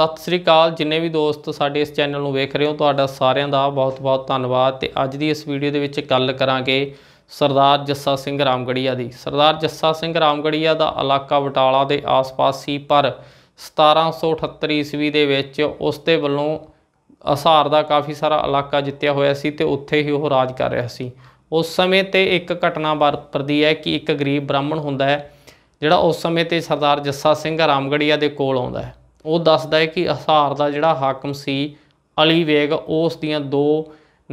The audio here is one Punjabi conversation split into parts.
ਸਤਿ ਸ੍ਰੀ ਅਕਾਲ ਜਿੰਨੇ ਵੀ ਦੋਸਤ ਸਾਡੇ ਇਸ ਚੈਨਲ ਨੂੰ ਵੇਖ ਰਹੇ ਹੋ ਤੁਹਾਡਾ ਸਾਰਿਆਂ ਦਾ ਬਹੁਤ-ਬਹੁਤ ਧੰਨਵਾਦ ਤੇ ਅੱਜ ਦੀ ਇਸ ਵੀਡੀਓ ਦੇ ਵਿੱਚ ਗੱਲ ਕਰਾਂਗੇ ਸਰਦਾਰ ਜੱਸਾ ਸਿੰਘ ਰਾਮਗੜੀਆ ਦੀ ਸਰਦਾਰ ਜੱਸਾ ਸਿੰਘ ਰਾਮਗੜੀਆ ਦਾ ਇਲਾਕਾ ਬਟਾਲਾ ਦੇ ਆਸ-ਪਾਸ ਸੀ ਪਰ 1778 ਈਸਵੀ ਦੇ ਵਿੱਚ ਉਸ ਦੇ ਵੱਲੋਂ ਅਸਾਰ ਦਾ ਕਾਫੀ ਸਾਰਾ ਇਲਾਕਾ ਜਿੱਤਿਆ ਹੋਇਆ ਸੀ ਤੇ ਉੱਥੇ ਹੀ ਉਹ ਰਾਜ ਕਰ ਰਿਹਾ ਸੀ ਉਸ ਸਮੇਂ ਤੇ ਇੱਕ ਘਟਨਾ ਵਰਤਦੀ ਹੈ ਕਿ ਇੱਕ ਗਰੀਬ ਬ੍ਰਾਹਮਣ ਹੁੰਦਾ ਹੈ ਜਿਹੜਾ ਉਸ ਸਮੇਂ ਤੇ ਸਰਦਾਰ ਜੱਸਾ ਸਿੰਘ ਰਾਮਗੜੀਆ ਦੇ ਕੋਲ ਆਉਂਦਾ ਹੈ ਉਹ ਦੱਸਦਾ ਹੈ ਕਿ ਅਸਾਰ ਦਾ ਜਿਹੜਾ ਹਾਕਮ ਸੀ ਅਲੀ ਵੇਗ ਉਸ ਦੀਆਂ ਦੋ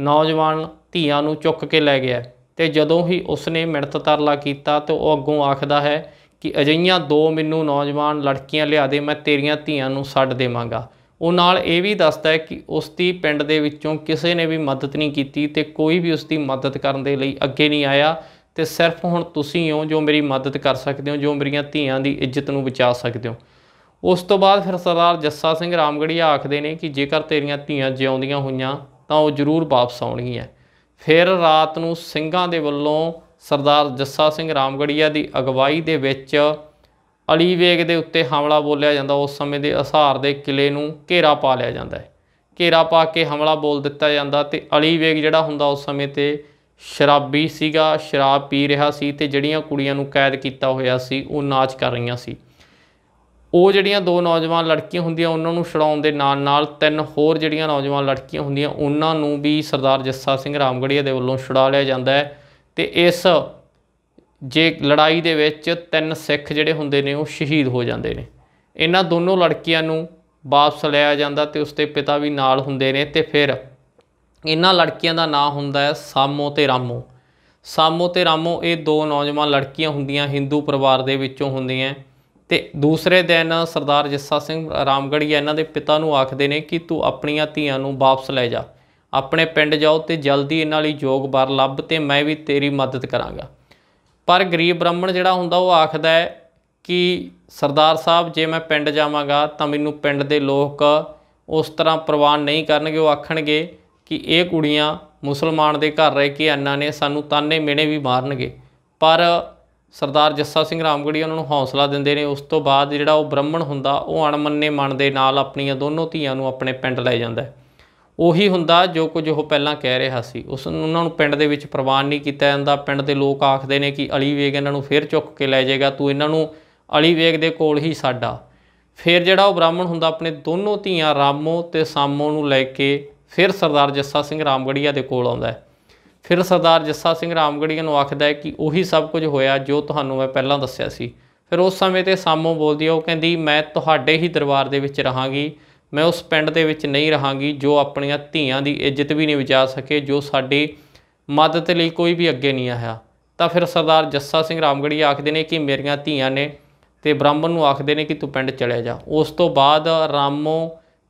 ਨੌਜਵਾਨ ਧੀਆਂ ਨੂੰ ਚੁੱਕ ਕੇ ਲੈ ਗਿਆ ਤੇ ਜਦੋਂ ਹੀ ਉਸਨੇ ਮਿਹਨਤ ਤਰਲਾ ਕੀਤਾ ਤੇ ਉਹ ਅੱਗੋਂ ਆਖਦਾ ਹੈ ਕਿ ਅਜਈਆਂ ਦੋ ਮੈਨੂੰ ਨੌਜਵਾਨ ਲੜਕੀਆਂ ਲਿਆ ਦੇ ਮੈਂ ਤੇਰੀਆਂ ਧੀਆਂ ਨੂੰ ਛੱਡ ਦੇਵਾਂਗਾ ਉਹ ਨਾਲ ਇਹ ਵੀ ਦੱਸਦਾ ਹੈ ਕਿ ਉਸ ਦੀ ਪਿੰਡ ਦੇ ਵਿੱਚੋਂ ਕਿਸੇ ਨੇ ਵੀ ਮਦਦ ਨਹੀਂ ਕੀਤੀ ਤੇ ਕੋਈ ਵੀ ਉਸ ਦੀ ਮਦਦ ਕਰਨ ਦੇ ਲਈ ਅੱਗੇ ਨਹੀਂ ਆਇਆ ਤੇ ਸਿਰਫ ਹੁਣ ਤੁਸੀਂ ਹੋ ਜੋ ਮੇਰੀ ਮਦਦ ਕਰ ਸਕਦੇ ਹੋ ਜੋ ਮੇਰੀਆਂ ਧੀਆਂ ਦੀ ਇੱਜ਼ਤ ਨੂੰ ਬਚਾ ਸਕਦੇ ਹੋ ਉਸ ਤੋਂ ਬਾਅਦ ਫਿਰ ਸਰਦਾਰ ਜੱਸਾ ਸਿੰਘ ਰਾਮਗੜੀਆ ਆਖਦੇ ਨੇ ਕਿ ਜੇਕਰ ਤੇਰੀਆਂ ਧੀਆਂ ਜਿਉਂਦੀਆਂ ਹੋਈਆਂ ਤਾਂ ਉਹ ਜ਼ਰੂਰ ਵਾਪਸ ਆਉਣਗੀਆਂ ਫਿਰ ਰਾਤ ਨੂੰ ਸਿੰਘਾਂ ਦੇ ਵੱਲੋਂ ਸਰਦਾਰ ਜੱਸਾ ਸਿੰਘ ਰਾਮਗੜੀਆ ਦੀ ਅਗਵਾਈ ਦੇ ਵਿੱਚ ਅਲੀ ਵੇਗ ਦੇ ਉੱਤੇ ਹਮਲਾ ਬੋਲਿਆ ਜਾਂਦਾ ਉਸ ਸਮੇਂ ਦੇ ਅਸਾਰ ਦੇ ਕਿਲੇ ਨੂੰ ਘੇਰਾ ਪਾ ਲਿਆ ਜਾਂਦਾ ਹੈ ਘੇਰਾ ਪਾ ਕੇ ਹਮਲਾ ਬੋਲ ਦਿੱਤਾ ਜਾਂਦਾ ਤੇ ਅਲੀ ਵੇਗ ਜਿਹੜਾ ਹੁੰਦਾ ਉਸ ਸਮੇਂ ਤੇ ਸ਼ਰਾਬੀ ਸੀਗਾ ਸ਼ਰਾਬ ਪੀ ਰਿਹਾ ਸੀ ਤੇ ਜਿਹੜੀਆਂ ਕੁੜੀਆਂ ਨੂੰ ਕੈਦ ਕੀਤਾ ਹੋਇਆ ਸੀ ਉਹ ਨਾਚ ਕਰ ਰਹੀਆਂ ਸੀ ਉਹ ਜਿਹੜੀਆਂ ਦੋ ਨੌਜਵਾਨ ਲੜਕੀਆਂ ਹੁੰਦੀਆਂ ਉਹਨਾਂ ਨੂੰ ਛਡਾਉਣ ਦੇ ਨਾਲ ਨਾਲ ਤਿੰਨ ਹੋਰ ਜਿਹੜੀਆਂ ਨੌਜਵਾਨ ਲੜਕੀਆਂ ਹੁੰਦੀਆਂ ਉਹਨਾਂ ਨੂੰ ਵੀ ਸਰਦਾਰ ਜੱਸਾ ਸਿੰਘ ਰਾਮਗੜੀਆ ਦੇ ਵੱਲੋਂ ਛਡਾ ਲਿਆ ਜਾਂਦਾ ਹੈ ਤੇ ਇਸ ਜੇ ਲੜਾਈ ਦੇ ਵਿੱਚ ਤਿੰਨ ਸਿੱਖ ਜਿਹੜੇ ਹੁੰਦੇ ਨੇ ਉਹ ਸ਼ਹੀਦ ਹੋ ਜਾਂਦੇ ਨੇ ਇਹਨਾਂ ਦੋਨੋਂ ਲੜਕੀਆਂ ਨੂੰ ਵਾਪਸ ਲਿਆ ਜਾਂਦਾ ਤੇ ਉਸਦੇ ਪਿਤਾ ਵੀ ਨਾਲ ਹੁੰਦੇ ਨੇ ਤੇ ਫਿਰ ਇਹਨਾਂ ਲੜਕੀਆਂ ਦਾ ਨਾਂ ਹੁੰਦਾ ਹੈ ਸਾਮੋ ਤੇ ਰਾਮੋ ਸਾਮੋ ਤੇ ਰਾਮੋ ਇਹ ਦੋ ਨੌਜਵਾਨ ਲੜਕੀਆਂ ਹੁੰਦੀਆਂ ਹਿੰਦੂ ਪਰਿਵਾਰ ਦੇ ਵਿੱਚੋਂ ਹੁੰਦੀਆਂ ਤੇ ਦੂਸਰੇ ਦਿਨ ਸਰਦਾਰ ਜੱਸਾ ਸਿੰਘ ਰਾਮਗੜੀਆ ਇਹਨਾਂ ਦੇ ਪਿਤਾ ਨੂੰ ਆਖਦੇ ਨੇ ਕਿ ਤੂੰ ਆਪਣੀਆਂ ਧੀਆਂ ਨੂੰ ਵਾਪਸ ਲੈ ਜਾ ਆਪਣੇ ਪਿੰਡ ਜਾਓ ਤੇ ਜਲਦੀ ਇਹਨਾਂ ਲਈ ਜੋਗ ਬਰ ਲੱਭ ਤੇ ਮੈਂ ਵੀ ਤੇਰੀ ਮਦਦ ਕਰਾਂਗਾ ਪਰ ਗਰੀਬ ਬ੍ਰਾਹਮਣ ਜਿਹੜਾ ਹੁੰਦਾ ਉਹ ਆਖਦਾ ਹੈ ਕਿ ਸਰਦਾਰ ਸਾਹਿਬ ਜੇ ਮੈਂ ਪਿੰਡ ਜਾਵਾਂਗਾ ਤਾਂ ਮੈਨੂੰ ਪਿੰਡ ਦੇ ਲੋਕ ਉਸ ਤਰ੍ਹਾਂ ਪ੍ਰਵਾਨ ਨਹੀਂ ਕਰਨਗੇ ਉਹ ਆਖਣਗੇ ਕਿ ਇਹ ਕੁੜੀਆਂ ਮੁਸਲਮਾਨ ਦੇ ਘਰ ਰਹਿ ਕੇ ਇਹਨਾਂ ਨੇ ਸਾਨੂੰ ਤਾਨੇ ਮਿਹਣੇ ਵੀ ਮਾਰਨਗੇ ਪਰ ਸਰਦਾਰ ਜੱਸਾ ਸਿੰਘ ਰਾਮਗੜੀ ਉਹਨਾਂ ਨੂੰ ਹੌਸਲਾ ਦਿੰਦੇ ਨੇ ਉਸ ਤੋਂ ਬਾਅਦ ਜਿਹੜਾ ਉਹ ਬ੍ਰਾਹਮਣ ਹੁੰਦਾ ਉਹ ਅਣਮੰਨੇ ਮਨ ਦੇ ਨਾਲ ਆਪਣੀਆਂ ਦੋਨੋਂ ਧੀਆਂ ਨੂੰ ਆਪਣੇ ਪਿੰਡ ਲੈ ਜਾਂਦਾ ਉਹੀ ਹੁੰਦਾ ਜੋ ਕੁਝ ਉਹ ਪਹਿਲਾਂ ਕਹਿ ਰਿਹਾ ਸੀ ਉਸ ਨੂੰ ਉਹਨਾਂ ਨੂੰ ਪਿੰਡ ਦੇ ਵਿੱਚ ਪ੍ਰਵਾਨ ਨਹੀਂ ਕੀਤਾ ਜਾਂਦਾ ਪਿੰਡ ਦੇ ਲੋਕ ਆਖਦੇ ਨੇ ਕਿ ਅਲੀ ਵੇਗ ਇਹਨਾਂ ਨੂੰ ਫੇਰ ਚੁੱਕ ਕੇ ਲੈ ਜਾਏਗਾ ਤੂੰ ਇਹਨਾਂ ਨੂੰ ਅਲੀ ਵੇਗ ਦੇ ਕੋਲ ਹੀ ਸਾਡਾ ਫੇਰ ਜਿਹੜਾ ਉਹ ਬ੍ਰਾਹਮਣ ਹੁੰਦਾ ਆਪਣੇ ਦੋਨੋਂ ਧੀਆਂ ਰਾਮੋ ਤੇ ਸਾਮੋ ਨੂੰ ਲੈ ਕੇ ਫਿਰ ਸਰਦਾਰ ਜੱਸਾ ਸਿੰਘ ਰਾਮਗੜੀਆ ਦੇ ਕੋਲ ਆਉਂਦਾ ਫਿਰ ਸਰਦਾਰ ਜੱਸਾ ਸਿੰਘ ਰਾਮਗੜੀਆ ਨੂੰ ਆਖਦਾ ਹੈ ਕਿ ਉਹੀ ਸਭ ਕੁਝ ਹੋਇਆ ਜੋ ਤੁਹਾਨੂੰ ਮੈਂ ਪਹਿਲਾਂ ਦੱਸਿਆ ਸੀ ਫਿਰ ਉਸ ਸਮੇਂ ਤੇ ਸਾਮੋ ਬੋਲਦੀ ਹੈ ਉਹ ਕਹਿੰਦੀ ਮੈਂ ਤੁਹਾਡੇ ਹੀ ਦਰਬਾਰ ਦੇ ਵਿੱਚ ਰਹਾਂਗੀ ਮੈਂ ਉਸ ਪਿੰਡ ਦੇ ਵਿੱਚ ਨਹੀਂ ਰਹਾਂਗੀ ਜੋ ਆਪਣੀਆਂ ਧੀਆਂ ਦੀ ਇੱਜ਼ਤ ਵੀ ਨਹੀਂ ਬਚਾ ਸਕੇ ਜੋ ਸਾਡੀ ਮਦਦ ਲਈ ਕੋਈ ਵੀ ਅੱਗੇ ਨਹੀਂ ਆਇਆ ਤਾਂ ਫਿਰ ਸਰਦਾਰ ਜੱਸਾ ਸਿੰਘ ਰਾਮਗੜੀ ਆਖਦੇ ਨੇ ਕਿ ਮੇਰੀਆਂ ਧੀਆਂ ਨੇ ਤੇ ਬ੍ਰਾਹਮਣ ਨੂੰ ਆਖਦੇ ਨੇ ਕਿ ਤੂੰ ਪਿੰਡ ਚਲੇ ਜਾ ਉਸ ਤੋਂ ਬਾਅਦ ਰਾਮੋ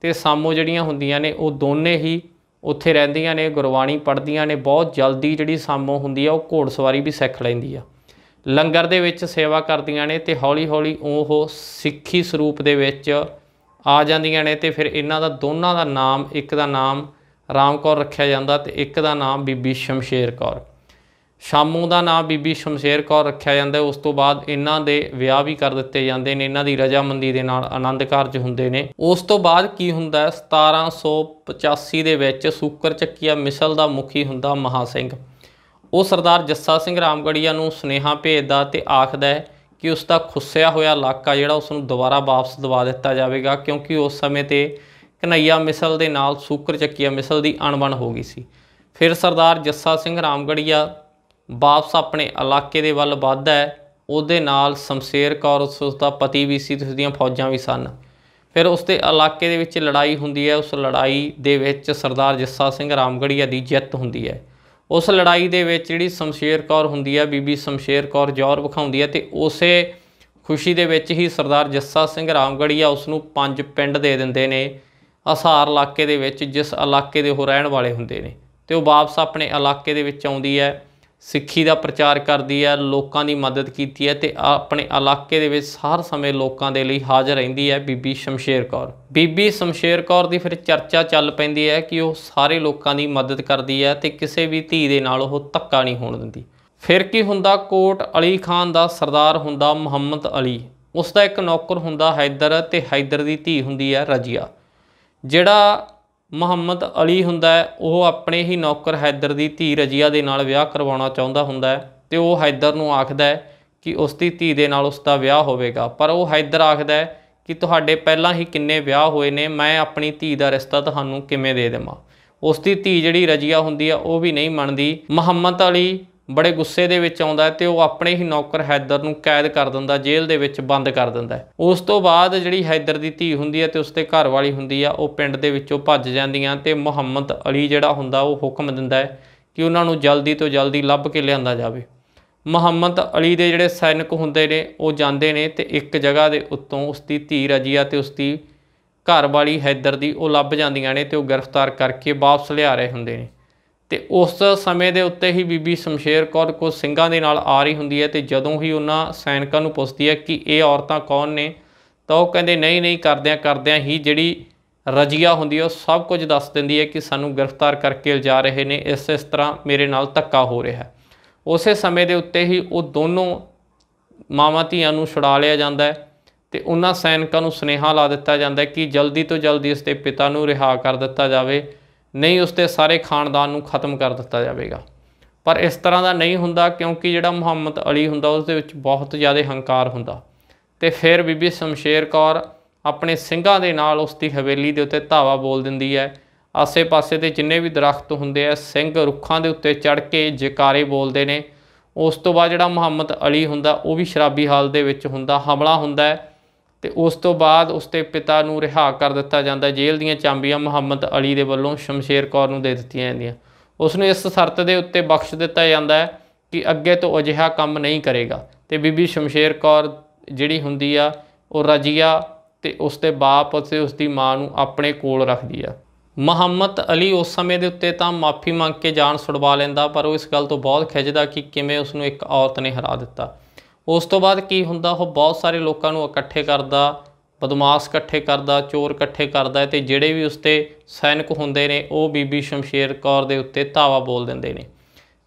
ਤੇ ਸਾਮੋ ਜਿਹੜੀਆਂ ਹੁੰਦੀਆਂ ਨੇ ਉਹ ਦੋਨੇ ਹੀ ਉੱਥੇ ਰਹਿੰਦੀਆਂ ਨੇ ਗੁਰਬਾਣੀ ਪੜ੍ਹਦੀਆਂ ਨੇ ਬਹੁਤ ਜਲਦੀ ਜਿਹੜੀ ਸਾਮੋ ਹੁੰਦੀ ਆ ਉਹ ਘੋੜਸਵਾਰੀ ਵੀ ਸਿੱਖ ਲੈਂਦੀ ਆ ਲੰਗਰ ਦੇ ਵਿੱਚ ਸੇਵਾ ਕਰਦੀਆਂ ਨੇ ਤੇ ਹੌਲੀ-ਹੌਲੀ ਉਹ ਸਿੱਖੀ ਸਰੂਪ ਦੇ ਵਿੱਚ ਆ ਜਾਂਦੀਆਂ ਨੇ ਤੇ ਫਿਰ ਇਹਨਾਂ ਦਾ ਦੋਨਾਂ ਦਾ ਨਾਮ ਇੱਕ ਦਾ ਨਾਮ ਰਾਮਕੌਰ ਰੱਖਿਆ ਜਾਂਦਾ ਤੇ ਇੱਕ ਦਾ ਨਾਮ ਬੀਬੀ ਸ਼ਮਸ਼ੇਰ ਕੌਰ ਸ਼ਾਮੂ ਦਾ ਨਾਮ ਬੀਬੀ ਸ਼ਮਸ਼ੇਰ ਕੌਰ ਰੱਖਿਆ ਜਾਂਦਾ ਉਸ ਤੋਂ ਬਾਅਦ ਇਹਨਾਂ ਦੇ ਵਿਆਹ ਵੀ ਕਰ ਦਿੱਤੇ ਜਾਂਦੇ ਨੇ ਇਹਨਾਂ ਦੀ ਰਜਾਮੰਦੀ ਦੇ ਨਾਲ ਆਨੰਦ ਕਾਰਜ ਹੁੰਦੇ ਨੇ ਉਸ ਤੋਂ ਬਾਅਦ ਕੀ ਹੁੰਦਾ 1785 ਦੇ ਵਿੱਚ ਸੂਕਰ ਚੱਕੀਆ ਮਿਸਲ ਦਾ ਮੁਖੀ ਹੁੰਦਾ ਮਹਾ ਸਿੰਘ ਉਹ ਸਰਦਾਰ ਜੱਸਾ ਸਿੰਘ ਰਾਮਗੜੀਆ ਨੂੰ ਸੁਨੇਹਾ ਭੇਜਦਾ ਤੇ ਆਖਦਾ ਹੈ ਕਿ ਉਸ ਦਾ ਖੁੱਸਿਆ ਹੋਇਆ ਇਲਾਕਾ ਜਿਹੜਾ ਉਸ ਨੂੰ ਦੁਬਾਰਾ ਵਾਪਸ ਦਵਾ ਦਿੱਤਾ ਜਾਵੇਗਾ ਕਿਉਂਕਿ ਉਸ ਸਮੇਂ ਤੇ ਕਨਈਆ ਮਿਸਲ ਦੇ ਨਾਲ ਸੂਕਰ ਚੱਕੀਆ ਮਿਸਲ ਦੀ ਅਣਬਣ ਹੋ ਗਈ ਸੀ ਫਿਰ ਸਰਦਾਰ ਜੱਸਾ ਸਿੰਘ ਰਾਮਗੜੀਆ ਵਾਪਸ ਆਪਣੇ ਇਲਾਕੇ ਦੇ ਵੱਲ ਵੱਧਦਾ ਹੈ ਉਹਦੇ ਨਾਲ ਸ਼ਮਸ਼ੇਰ ਕੌਰ ਉਸ ਦਾ ਪਤੀ ਵੀ ਸੀ ਉਸ ਦੀਆਂ ਫੌਜਾਂ ਵੀ ਸਨ ਫਿਰ ਉਸ ਦੇ ਇਲਾਕੇ ਦੇ ਵਿੱਚ ਲੜਾਈ ਹੁੰਦੀ ਹੈ ਉਸ ਲੜਾਈ ਦੇ ਵਿੱਚ ਸਰਦਾਰ ਜੱਸਾ ਸਿੰਘ ਰਾਮਗੜੀਆ ਦੀ ਜਿੱਤ ਹੁੰਦੀ ਹੈ ਉਸ ਲੜਾਈ ਦੇ ਵਿੱਚ ਜਿਹੜੀ ਸ਼ਮਸ਼ੇਰ ਕੌਰ ਹੁੰਦੀ ਹੈ ਬੀਬੀ ਸ਼ਮਸ਼ੇਰ ਕੌਰ ਜੋਰ ਵਿਖਾਉਂਦੀ ਹੈ ਤੇ ਉਸੇ ਖੁਸ਼ੀ ਦੇ ਵਿੱਚ ਹੀ ਸਰਦਾਰ ਜੱਸਾ ਸਿੰਘ ਰਾਮਗੜੀਆ ਉਸ ਨੂੰ ਪੰਜ ਪਿੰਡ ਦੇ ਦਿੰਦੇ ਨੇ ਅਸਾਰ ਇਲਾਕੇ ਦੇ ਵਿੱਚ ਜਿਸ ਇਲਾਕੇ ਦੇ ਉਹ ਰਹਿਣ ਵਾਲੇ ਹੁੰਦੇ ਨੇ ਤੇ ਉਹ ਵਾਪਸ ਆਪਣੇ ਇਲਾਕੇ ਦੇ ਵਿੱਚ ਆਉਂਦੀ ਹੈ ਸਿੱਖੀ ਦਾ ਪ੍ਰਚਾਰ ਕਰਦੀ ਹੈ ਲੋਕਾਂ ਦੀ ਮਦਦ ਕੀਤੀ ਹੈ ਤੇ ਆਪਣੇ ਇਲਾਕੇ ਦੇ ਵਿੱਚ ਹਰ ਸਮੇਂ ਲੋਕਾਂ ਦੇ ਲਈ ਹਾਜ਼ਰ ਰਹਿੰਦੀ ਹੈ ਬੀਬੀ ਸ਼ਮਸ਼ੇਰ ਕੌਰ ਬੀਬੀ ਸ਼ਮਸ਼ੇਰ ਕੌਰ ਦੀ ਫਿਰ ਚਰਚਾ ਚੱਲ ਪੈਂਦੀ ਹੈ ਕਿ ਉਹ ਸਾਰੇ ਲੋਕਾਂ ਦੀ ਮਦਦ ਕਰਦੀ ਹੈ ਤੇ ਕਿਸੇ ਵੀ ਧੀ ਦੇ ਨਾਲ ਉਹ ਧੱਕਾ ਨਹੀਂ ਹੋਣ ਦਿੰਦੀ ਫਿਰ ਕੀ ਹੁੰਦਾ ਕੋਟ ਅਲੀ ਖਾਨ ਦਾ ਸਰਦਾਰ ਹੁੰਦਾ ਮੁਹੰਮਦ ਅਲੀ ਉਸ ਦਾ ਇੱਕ ਨੌਕਰ ਹੁੰਦਾ ਹੈਦਰ ਤੇ ਹੈਦਰ ਦੀ ਧੀ ਹੁੰਦੀ ਹੈ ਰਜੀਆ ਜਿਹੜਾ ਮੁਹੰਮਦ ਅਲੀ ਹੁੰਦਾ ਉਹ ਆਪਣੇ ਹੀ ਨੌਕਰ ਹੈਦਰ ਦੀ ਧੀ ਰਜੀਆ ਦੇ ਨਾਲ ਵਿਆਹ ਕਰਵਾਉਣਾ ਚਾਹੁੰਦਾ ਹੁੰਦਾ ਤੇ ਉਹ ਹੈਦਰ ਨੂੰ ਆਖਦਾ ਕਿ ਉਸ ਦੀ ਧੀ ਦੇ ਨਾਲ ਉਸ ਦਾ ਵਿਆਹ ਹੋਵੇਗਾ ਪਰ ਉਹ ਹੈਦਰ ਆਖਦਾ ਕਿ ਤੁਹਾਡੇ ਪਹਿਲਾਂ ਹੀ ਕਿੰਨੇ ਵਿਆਹ ਹੋਏ ਨੇ ਮੈਂ ਆਪਣੀ ਧੀ ਦਾ ਰਿਸ਼ਤਾ ਤੁਹਾਨੂੰ ਕਿਵੇਂ ਦੇ ਦੇਵਾਂ ਉਸ ਦੀ ਧੀ ਜਿਹੜੀ ਰਜੀਆ ਹੁੰਦੀ ਆ ਉਹ ਵੀ ਨਹੀਂ ਮੰਨਦੀ ਮੁਹੰਮਦ ਅਲੀ ਬੜੇ ਗੁੱਸੇ ਦੇ ਵਿੱਚ ਆਉਂਦਾ ਤੇ ਉਹ ਆਪਣੇ ਹੀ ਨੌਕਰ ਹੈਦਰ ਨੂੰ ਕੈਦ ਕਰ ਦਿੰਦਾ ਜੇਲ੍ਹ ਦੇ ਵਿੱਚ ਬੰਦ ਕਰ ਦਿੰਦਾ ਉਸ ਤੋਂ ਬਾਅਦ ਜਿਹੜੀ ਹੈਦਰ ਦੀ ਧੀ ਹੁੰਦੀ ਹੈ ਤੇ ਉਸਦੇ ਘਰ ਵਾਲੀ ਹੁੰਦੀ ਆ ਉਹ ਪਿੰਡ ਦੇ ਵਿੱਚੋਂ ਭੱਜ ਜਾਂਦੀਆਂ ਤੇ ਮੁਹੰਮਦ ਅਲੀ ਜਿਹੜਾ ਹੁੰਦਾ ਉਹ ਹੁਕਮ ਦਿੰਦਾ ਹੈ ਕਿ ਉਹਨਾਂ ਨੂੰ ਜਲਦੀ ਤੋਂ ਜਲਦੀ ਲੱਭ ਕੇ ਲਿਆਂਦਾ ਜਾਵੇ ਮੁਹੰਮਦ ਅਲੀ ਦੇ ਜਿਹੜੇ ਸੈਨਿਕ ਹੁੰਦੇ ਨੇ ਉਹ ਜਾਂਦੇ ਨੇ ਤੇ ਇੱਕ ਜਗ੍ਹਾ ਦੇ ਉੱਤੋਂ ਉਸ ਦੀ ਧੀ ਰਜੀਆ ਤੇ ਦੀ ਘਰ ਵਾਲੀ ਹੈਦਰ ਦੀ ਉਹ ਲੱਭ ਜਾਂਦੀਆਂ ਨੇ ਤੇ ਉਹ ਗ੍ਰਿਫਤਾਰ ਕਰਕੇ ਵਾਪਸ ਲਿਆ ਰਹੇ ਹੁੰਦੇ ਨੇ ਤੇ ਉਸ ਸਮੇਂ ਦੇ ਉੱਤੇ ਹੀ ਬੀਬੀ ਸ਼ਮਸ਼ੇਰ ਕੌਰ ਕੋ ਸਿੰਘਾਂ ਦੇ ਨਾਲ ਆ ਰਹੀ ਹੁੰਦੀ ਹੈ ਤੇ ਜਦੋਂ ਹੀ ਉਹਨਾਂ ਸੈਨਿਕਾਂ ਨੂੰ ਪੁੱਛਦੀ ਹੈ ਕਿ ਇਹ ਔਰਤਾਂ ਕੌਣ ਨੇ ਤਾਂ ਉਹ ਕਹਿੰਦੇ ਨਹੀਂ ਨਹੀਂ ਕਰਦਿਆਂ ਕਰਦਿਆਂ ਹੀ ਜਿਹੜੀ ਰਜੀਆ ਹੁੰਦੀ ਹੈ ਉਹ ਸਭ ਕੁਝ ਦੱਸ ਦਿੰਦੀ ਹੈ ਕਿ ਸਾਨੂੰ ਗ੍ਰਿਫਤਾਰ ਕਰਕੇ ਲਿਜਾ ਰਹੇ ਨੇ ਇਸ ਇਸ ਤਰ੍ਹਾਂ ਮੇਰੇ ਨਾਲ ਧੱਕਾ ਹੋ ਰਿਹਾ ਹੈ ਉਸੇ ਸਮੇਂ ਦੇ ਉੱਤੇ ਹੀ ਉਹ ਦੋਨੋਂ ਮਾਵਾਂ ਧੀਆਂ ਨੂੰ ਛੁਡਾ ਲਿਆ ਜਾਂਦਾ ਹੈ ਤੇ ਉਹਨਾਂ ਸੈਨਿਕਾਂ ਨੂੰ ਸਨੇਹਾ ਲਾ ਦਿੱਤਾ ਜਾਂਦਾ ਕਿ ਜਲਦੀ ਤੋਂ ਜਲਦੀ ਇਸ ਦੇ ਪਿਤਾ ਨੂੰ ਰਿਹਾ ਕਰ ਦਿੱਤਾ ਜਾਵੇ ਨਹੀਂ ਉਸ ਤੇ ਸਾਰੇ ਖਾਨਦਾਨ ਨੂੰ ਖਤਮ ਕਰ ਦਿੱਤਾ ਜਾਵੇਗਾ ਪਰ ਇਸ ਤਰ੍ਹਾਂ ਦਾ ਨਹੀਂ ਹੁੰਦਾ ਕਿਉਂਕਿ ਜਿਹੜਾ ਮੁਹੰਮਦ ਅਲੀ ਹੁੰਦਾ ਉਸ ਦੇ ਵਿੱਚ ਬਹੁਤ ਜ਼ਿਆਦਾ ਹੰਕਾਰ ਹੁੰਦਾ ਤੇ ਫਿਰ ਬੀਬੀ ਸ਼ਮਸ਼ੇਰ ਕੌਰ ਆਪਣੇ ਸਿੰਘਾਂ ਦੇ ਨਾਲ ਉਸ ਦੀ ਹਵੇਲੀ ਦੇ ਉੱਤੇ ਧਾਵਾ ਬੋਲ ਦਿੰਦੀ ਹੈ ਆਸੇ-ਪਾਸੇ ਦੇ ਜਿੰਨੇ ਵੀ ਦਰਖਤ ਹੁੰਦੇ ਆ ਸਿੰਘ ਰੁੱਖਾਂ ਦੇ ਉੱਤੇ ਚੜ ਕੇ ਜਕਾਰੇ ਬੋਲਦੇ ਨੇ ਉਸ ਤੋਂ ਬਾਅਦ ਜਿਹੜਾ ਮੁਹੰਮਦ ਅਲੀ ਹੁੰਦਾ ਉਹ ਵੀ ਸ਼ਰਾਬੀ ਹਾਲ ਦੇ ਵਿੱਚ ਹੁੰਦਾ ਹਮਲਾ ਹੁੰਦਾ ਹੈ ਤੇ ਉਸ ਤੋਂ ਬਾਅਦ ਉਸਤੇ ਪਿਤਾ ਨੂੰ ਰਿਹਾ ਕਰ ਦਿੱਤਾ ਜਾਂਦਾ ਜੇਲ੍ਹ ਦੀਆਂ ਚਾਂਬੀਆਂ ਮੁਹੰਮਦ ਅਲੀ ਦੇ ਵੱਲੋਂ ਸ਼ਮਸ਼ੇਰ ਕੌਰ ਨੂੰ ਦੇ ਦਿੱਤੀਆਂ ਜਾਂਦੀਆਂ ਉਸ ਨੂੰ ਇਸ ਸ਼ਰਤ ਦੇ ਉੱਤੇ ਬਖਸ਼ ਦਿੱਤਾ ਜਾਂਦਾ ਹੈ ਕਿ ਅੱਗੇ ਤੋਂ ਅਜਿਹਾ ਕੰਮ ਨਹੀਂ ਕਰੇਗਾ ਤੇ ਬੀਬੀ ਸ਼ਮਸ਼ੇਰ ਕੌਰ ਜਿਹੜੀ ਹੁੰਦੀ ਆ ਉਹ ਰਜੀਆ ਤੇ ਉਸਤੇ ਬਾਪ ਅਤੇ ਉਸ ਦੀ ਮਾਂ ਨੂੰ ਆਪਣੇ ਕੋਲ ਰੱਖਦੀ ਆ ਮੁਹੰਮਦ ਅਲੀ ਉਸ ਸਮੇਂ ਦੇ ਉੱਤੇ ਤਾਂ ਮਾਫੀ ਮੰਗ ਕੇ ਜਾਨ ਛੁਡਵਾ ਲੈਂਦਾ ਪਰ ਉਹ ਇਸ ਗੱਲ ਤੋਂ ਬਹੁਤ ਖਿਜਦਾ ਕਿ ਕਿਵੇਂ ਉਸ ਨੂੰ ਇੱਕ ਔਰਤ ਨੇ ਹਰਾ ਦਿੱਤਾ ਉਸ ਤੋਂ ਬਾਅਦ ਕੀ ਹੁੰਦਾ ਉਹ ਬਹੁਤ ਸਾਰੇ ਲੋਕਾਂ ਨੂੰ ਇਕੱਠੇ ਕਰਦਾ ਬਦਮਾਸ਼ ਇਕੱਠੇ ਕਰਦਾ ਚੋਰ ਇਕੱਠੇ ਕਰਦਾ ਤੇ ਜਿਹੜੇ ਵੀ ਉਸ ਤੇ ਸੈਨਿਕ ਹੁੰਦੇ ਨੇ ਉਹ ਬੀਬੀ ਸ਼ਮਸ਼ੀਰ ਕੌਰ ਦੇ ਉੱਤੇ ਧਾਵਾ ਬੋਲ ਦਿੰਦੇ ਨੇ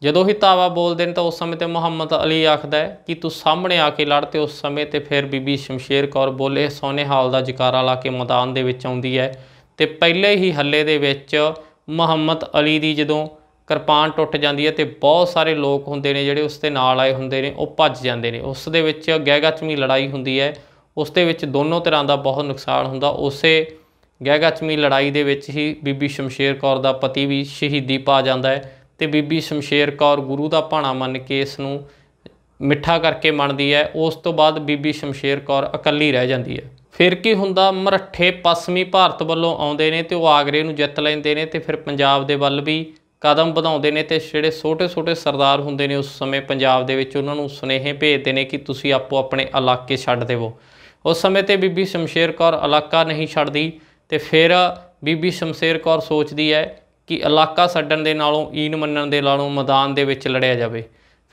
ਜਦੋਂ ਹੀ ਧਾਵਾ ਬੋਲਦੇ ਨੇ ਤਾਂ ਉਸ ਸਮੇਂ ਤੇ ਮੁਹੰਮਦ ਅਲੀ ਆਖਦਾ ਕਿ ਤੂੰ ਸਾਹਮਣੇ ਆ ਕੇ ਲੜ ਤੇ ਉਸ ਸਮੇਂ ਤੇ ਫਿਰ ਬੀਬੀ ਸ਼ਮਸ਼ੀਰ ਕੌਰ ਬੋਲੇ ਸੋਨੇ ਹਾਲ ਦਾ ਜਕਾਰਾ ਲਾ ਕੇ ਮੈਦਾਨ ਦੇ ਵਿੱਚ ਆਉਂਦੀ ਹੈ ਤੇ ਪਹਿਲੇ ਹੀ ਹੱਲੇ ਦੇ ਵਿੱਚ ਮੁਹੰਮਦ ਅਲੀ ਦੀ ਜਦੋਂ ਕਿਰਪਾਨ ਟੁੱਟ ਜਾਂਦੀ ਹੈ ਤੇ ਬਹੁਤ ਸਾਰੇ ਲੋਕ ਹੁੰਦੇ ਨੇ ਜਿਹੜੇ ਉਸ ਦੇ ਨਾਲ ਆਏ ਹੁੰਦੇ ਨੇ ਉਹ ਭੱਜ ਜਾਂਦੇ ਨੇ ਉਸ ਦੇ ਵਿੱਚ ਗੈਗਾਚਮੀ ਲੜਾਈ ਹੁੰਦੀ ਹੈ ਉਸ ਦੇ ਵਿੱਚ ਦੋਨੋਂ ਤਰ੍ਹਾਂ ਦਾ ਬਹੁਤ ਨੁਕਸਾਨ ਹੁੰਦਾ ਉਸੇ ਗੈਗਾਚਮੀ ਲੜਾਈ ਦੇ ਵਿੱਚ ਹੀ ਬੀਬੀ ਸ਼ਮਸ਼ੇਰ ਕੌਰ ਦਾ ਪਤੀ ਵੀ ਸ਼ਹੀਦੀ ਪਾ ਜਾਂਦਾ ਹੈ ਤੇ ਬੀਬੀ ਸ਼ਮਸ਼ੇਰ ਕੌਰ ਗੁਰੂ ਦਾ ਭਾਣਾ ਮੰਨ ਕੇ ਇਸ ਨੂੰ ਮਿੱਠਾ ਕਰਕੇ ਮੰਨਦੀ ਹੈ ਉਸ ਤੋਂ ਬਾਅਦ ਬੀਬੀ ਸ਼ਮਸ਼ੇਰ ਕੌਰ ਇਕੱਲੀ ਰਹਿ ਜਾਂਦੀ ਹੈ ਫਿਰ ਕੀ ਹੁੰਦਾ ਮਰੱਠੇ ਪੱਛਮੀ ਭਾਰਤ ਵੱਲੋਂ ਆਉਂਦੇ ਨੇ ਤੇ ਉਹ ਆਗਰੇ ਨੂੰ ਜਿੱਤ ਲੈਂਦੇ ਨੇ ਤੇ ਫਿਰ ਪੰਜਾਬ ਦੇ ਵੱਲ ਵੀ ਕਦਮ ਵਧਾਉਂਦੇ ਨੇ ਤੇ ਜਿਹੜੇ ਛੋਟੇ-ਛੋਟੇ ਸਰਦਾਰ ਹੁੰਦੇ ਨੇ ਉਸ ਸਮੇਂ ਪੰਜਾਬ ਦੇ ਵਿੱਚ ਉਹਨਾਂ ਨੂੰ ਸੁਨੇਹੇ ਭੇਜਦੇ ਨੇ ਕਿ ਤੁਸੀਂ ਆਪੋ ਆਪਣੇ ਇਲਾਕੇ ਛੱਡ ਦੇਵੋ ਉਸ ਸਮੇਂ ਤੇ ਬੀਬੀ ਸ਼ਮਸ਼ੇਰ ਕੌਰ ਇਲਾਕਾ ਨਹੀਂ ਛੱਡਦੀ ਤੇ ਫਿਰ ਬੀਬੀ ਸ਼ਮਸ਼ੇਰ ਕੌਰ ਸੋਚਦੀ ਹੈ ਕਿ ਇਲਾਕਾ ਛੱਡਣ ਦੇ ਨਾਲੋਂ ਈਨ ਮੰਨਣ ਦੇ ਨਾਲੋਂ ਮੈਦਾਨ ਦੇ ਵਿੱਚ ਲੜਿਆ ਜਾਵੇ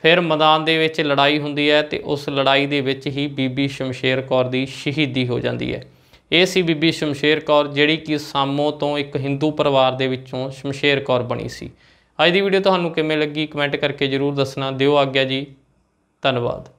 ਫਿਰ ਮੈਦਾਨ ਦੇ ਵਿੱਚ ਲੜਾਈ ਹੁੰਦੀ ਹੈ ਤੇ ਉਸ ਲੜਾਈ ਦੇ ਵਿੱਚ ਹੀ ਬੀਬੀ ਸ਼ਮਸ਼ੇਰ ਕੌਰ ਦੀ ਸ਼ਹੀਦੀ ਹੋ ਜਾਂਦੀ ਹੈ ਇਹ ਸੀ ਬੀਬੀ ਸ਼ਮਸ਼ੇਰ ਕੌਰ ਜਿਹੜੀ ਕਿ ਸਾਮੋ ਤੋਂ ਇੱਕ ਹਿੰਦੂ ਪਰਿਵਾਰ ਦੇ ਵਿੱਚੋਂ ਸ਼ਮਸ਼ੇਰ ਕੌਰ ਬਣੀ ਸੀ ਅੱਜ ਦੀ ਵੀਡੀਓ ਤੁਹਾਨੂੰ ਕਿਵੇਂ ਲੱਗੀ ਕਮੈਂਟ ਕਰਕੇ ਜਰੂਰ ਦੱਸਣਾ ਦਿਓ ਆਗਿਆ ਜੀ ਧੰਨਵਾਦ